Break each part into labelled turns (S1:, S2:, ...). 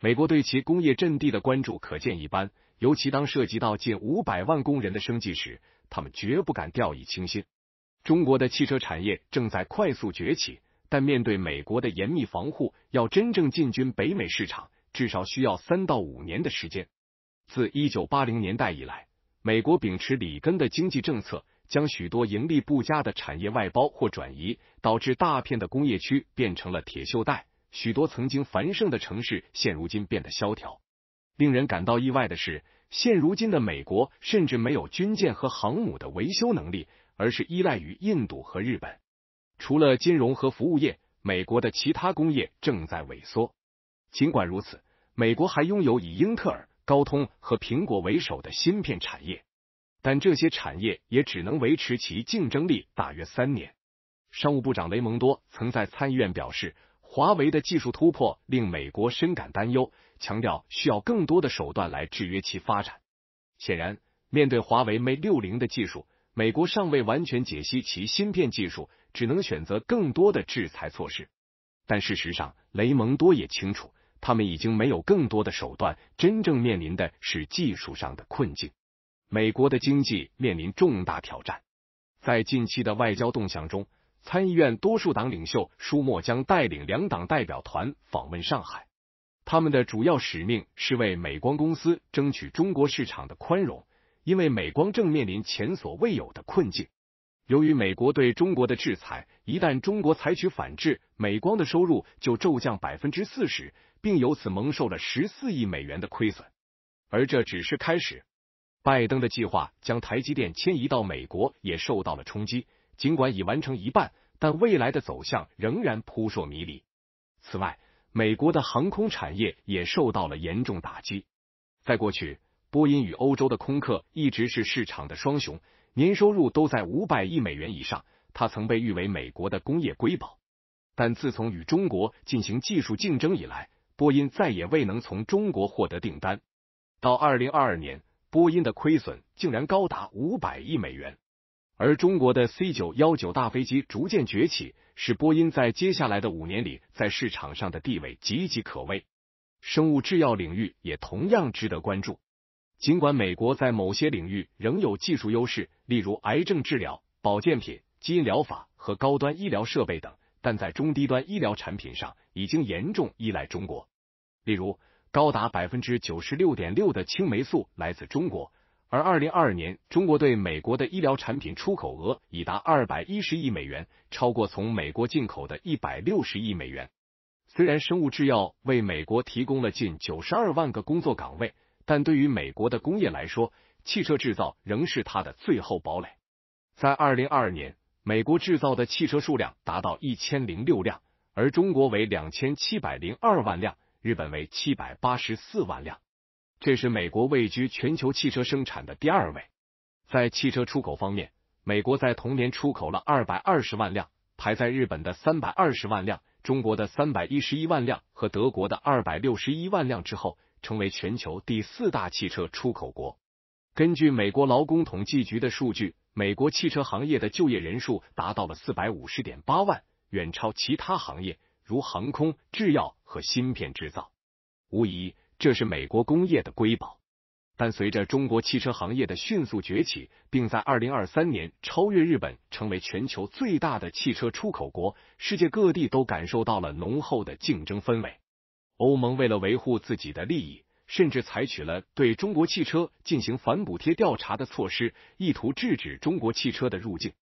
S1: 美国对其工业阵地的关注可见一斑，尤其当涉及到近五百万工人的生计时，他们绝不敢掉以轻心。中国的汽车产业正在快速崛起，但面对美国的严密防护，要真正进军北美市场，至少需要三到五年的时间。自一九八零年代以来，美国秉持里根的经济政策，将许多盈利不佳的产业外包或转移，导致大片的工业区变成了铁锈带。许多曾经繁盛的城市，现如今变得萧条。令人感到意外的是，现如今的美国甚至没有军舰和航母的维修能力，而是依赖于印度和日本。除了金融和服务业，美国的其他工业正在萎缩。尽管如此，美国还拥有以英特尔、高通和苹果为首的芯片产业，但这些产业也只能维持其竞争力大约三年。商务部长雷蒙多曾在参议院表示。华为的技术突破令美国深感担忧，强调需要更多的手段来制约其发展。显然，面对华为 Mate 六零的技术，美国尚未完全解析其芯片技术，只能选择更多的制裁措施。但事实上，雷蒙多也清楚，他们已经没有更多的手段，真正面临的是技术上的困境。美国的经济面临重大挑战，在近期的外交动向中。参议院多数党领袖舒默将带领两党代表团访问上海，他们的主要使命是为美光公司争取中国市场的宽容，因为美光正面临前所未有的困境。由于美国对中国的制裁，一旦中国采取反制，美光的收入就骤降百分之四十，并由此蒙受了十四亿美元的亏损。而这只是开始。拜登的计划将台积电迁移到美国也受到了冲击。尽管已完成一半，但未来的走向仍然扑朔迷离。此外，美国的航空产业也受到了严重打击。在过去，波音与欧洲的空客一直是市场的双雄，年收入都在五百亿美元以上，它曾被誉为美国的工业瑰宝。但自从与中国进行技术竞争以来，波音再也未能从中国获得订单。到二零二二年，波音的亏损竟然高达五百亿美元。而中国的 C 九幺九大飞机逐渐崛起，使波音在接下来的五年里在市场上的地位岌岌可危。生物制药领域也同样值得关注。尽管美国在某些领域仍有技术优势，例如癌症治疗、保健品、基因疗法和高端医疗设备等，但在中低端医疗产品上已经严重依赖中国。例如，高达百分之九十六点六的青霉素来自中国。而二零二二年，中国对美国的医疗产品出口额已达二百一十亿美元，超过从美国进口的一百六十亿美元。虽然生物制药为美国提供了近九十二万个工作岗位，但对于美国的工业来说，汽车制造仍是它的最后堡垒。在二零二二年，美国制造的汽车数量达到一千零六辆，而中国为两千七百零二万辆，日本为七百八十四万辆。这是美国位居全球汽车生产的第二位。在汽车出口方面，美国在同年出口了二百二十万辆，排在日本的三百二十万辆、中国的三百一十一万辆和德国的二百六十一万辆之后，成为全球第四大汽车出口国。根据美国劳工统计局的数据，美国汽车行业的就业人数达到了四百五十点八万，远超其他行业，如航空、制药和芯片制造。无疑。这是美国工业的瑰宝，但随着中国汽车行业的迅速崛起，并在二零二三年超越日本成为全球最大的汽车出口国，世界各地都感受到了浓厚的竞争氛围。欧盟为了维护自己的利益，甚至采取了对中国汽车进行反补贴调查的措施，意图制止中国汽车的入境。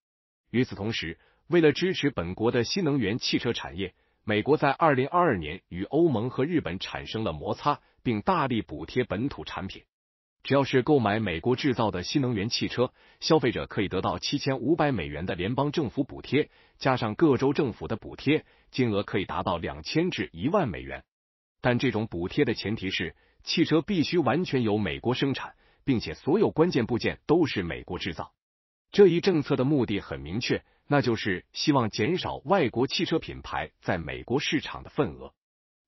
S1: 与此同时，为了支持本国的新能源汽车产业，美国在二零二二年与欧盟和日本产生了摩擦。并大力补贴本土产品。只要是购买美国制造的新能源汽车，消费者可以得到七千五百美元的联邦政府补贴，加上各州政府的补贴，金额可以达到两千至一万美元。但这种补贴的前提是，汽车必须完全由美国生产，并且所有关键部件都是美国制造。这一政策的目的很明确，那就是希望减少外国汽车品牌在美国市场的份额。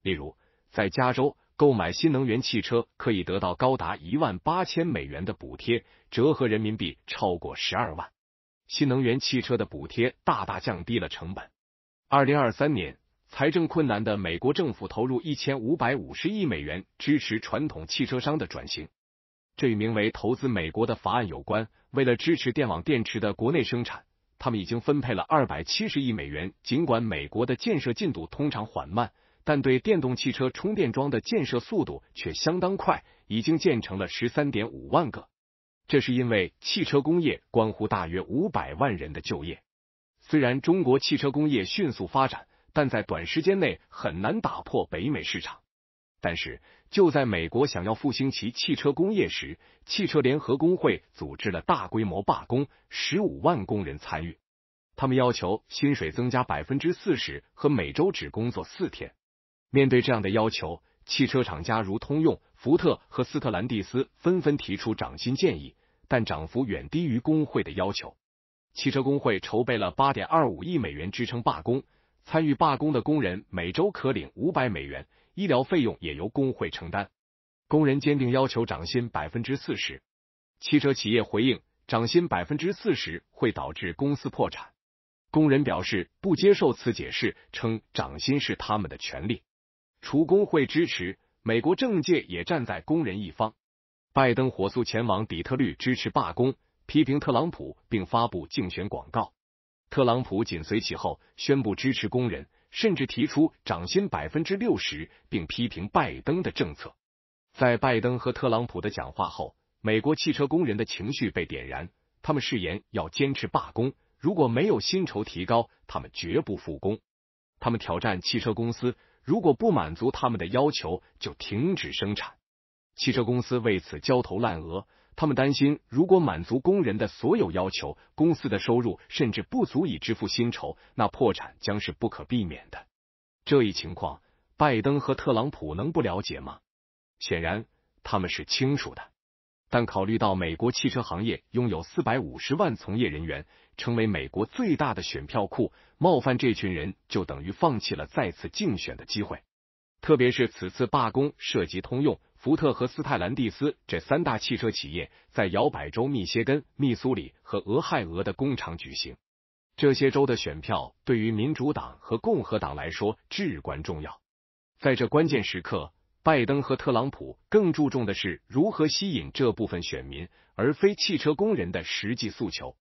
S1: 例如，在加州。购买新能源汽车可以得到高达一万八千美元的补贴，折合人民币超过十二万。新能源汽车的补贴大大降低了成本。二零二三年，财政困难的美国政府投入一千五百五十亿美元支持传统汽车商的转型。这与名为“投资美国”的法案有关。为了支持电网电池的国内生产，他们已经分配了二百七十亿美元。尽管美国的建设进度通常缓慢。但对电动汽车充电桩的建设速度却相当快，已经建成了十三点五万个。这是因为汽车工业关乎大约五百万人的就业。虽然中国汽车工业迅速发展，但在短时间内很难打破北美市场。但是就在美国想要复兴其汽车工业时，汽车联合工会组织了大规模罢工，十五万工人参与，他们要求薪水增加百分之四十和每周只工作四天。面对这样的要求，汽车厂家如通用、福特和斯特兰蒂斯纷纷提出涨薪建议，但涨幅远低于工会的要求。汽车工会筹备了八点二五亿美元支撑罢工，参与罢工的工人每周可领五百美元，医疗费用也由工会承担。工人坚定要求涨薪百分之四十。汽车企业回应，涨薪百分之四十会导致公司破产。工人表示不接受此解释，称涨薪是他们的权利。除工会支持，美国政界也站在工人一方。拜登火速前往底特律支持罢工，批评特朗普，并发布竞选广告。特朗普紧随其后，宣布支持工人，甚至提出涨薪百分之六十，并批评拜登的政策。在拜登和特朗普的讲话后，美国汽车工人的情绪被点燃，他们誓言要坚持罢工，如果没有薪酬提高，他们绝不复工。他们挑战汽车公司。如果不满足他们的要求，就停止生产。汽车公司为此焦头烂额，他们担心如果满足工人的所有要求，公司的收入甚至不足以支付薪酬，那破产将是不可避免的。这一情况，拜登和特朗普能不了解吗？显然，他们是清楚的。但考虑到美国汽车行业拥有四百五十万从业人员，成为美国最大的选票库，冒犯这群人就等于放弃了再次竞选的机会。特别是此次罢工涉及通用、福特和斯泰兰蒂斯这三大汽车企业，在摇摆州密歇根、密苏里和俄亥俄的工厂举行，这些州的选票对于民主党和共和党来说至关重要。在这关键时刻。拜登和特朗普更注重的是如何吸引这部分选民，而非汽车工人的实际诉求。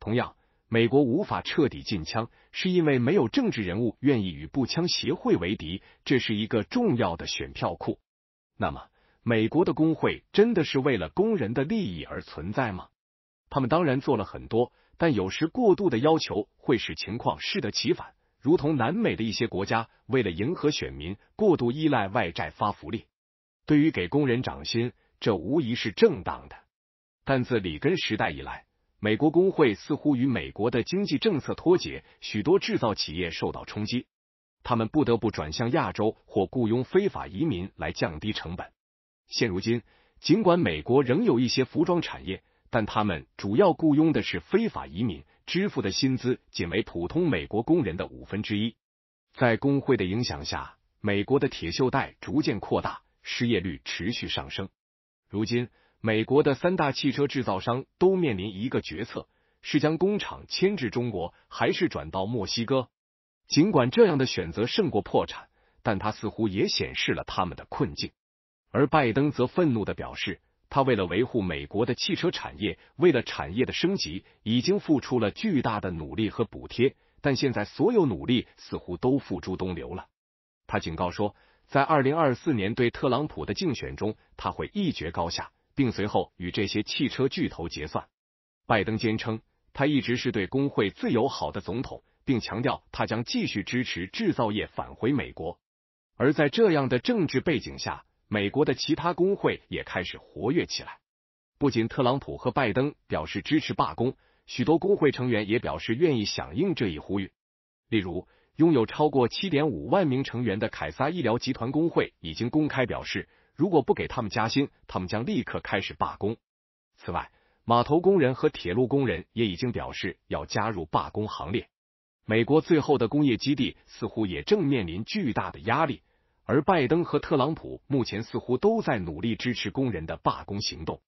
S1: 同样，美国无法彻底禁枪，是因为没有政治人物愿意与步枪协会为敌，这是一个重要的选票库。那么，美国的工会真的是为了工人的利益而存在吗？他们当然做了很多，但有时过度的要求会使情况适得其反。如同南美的一些国家，为了迎合选民，过度依赖外债发福利。对于给工人涨薪，这无疑是正当的。但自里根时代以来，美国工会似乎与美国的经济政策脱节，许多制造企业受到冲击，他们不得不转向亚洲或雇佣非法移民来降低成本。现如今，尽管美国仍有一些服装产业，但他们主要雇佣的是非法移民。支付的薪资仅为普通美国工人的五分之一，在工会的影响下，美国的铁锈带逐渐扩大，失业率持续上升。如今，美国的三大汽车制造商都面临一个决策：是将工厂迁至中国，还是转到墨西哥？尽管这样的选择胜过破产，但它似乎也显示了他们的困境。而拜登则愤怒的表示。他为了维护美国的汽车产业，为了产业的升级，已经付出了巨大的努力和补贴，但现在所有努力似乎都付诸东流了。他警告说，在二零二四年对特朗普的竞选中，他会一决高下，并随后与这些汽车巨头结算。拜登坚称，他一直是对工会最友好的总统，并强调他将继续支持制造业返回美国。而在这样的政治背景下。美国的其他工会也开始活跃起来，不仅特朗普和拜登表示支持罢工，许多工会成员也表示愿意响应这一呼吁。例如，拥有超过七点五万名成员的凯撒医疗集团工会已经公开表示，如果不给他们加薪，他们将立刻开始罢工。此外，码头工人和铁路工人也已经表示要加入罢工行列。美国最后的工业基地似乎也正面临巨大的压力。而拜登和特朗普目前似乎都在努力支持工人的罢工行动。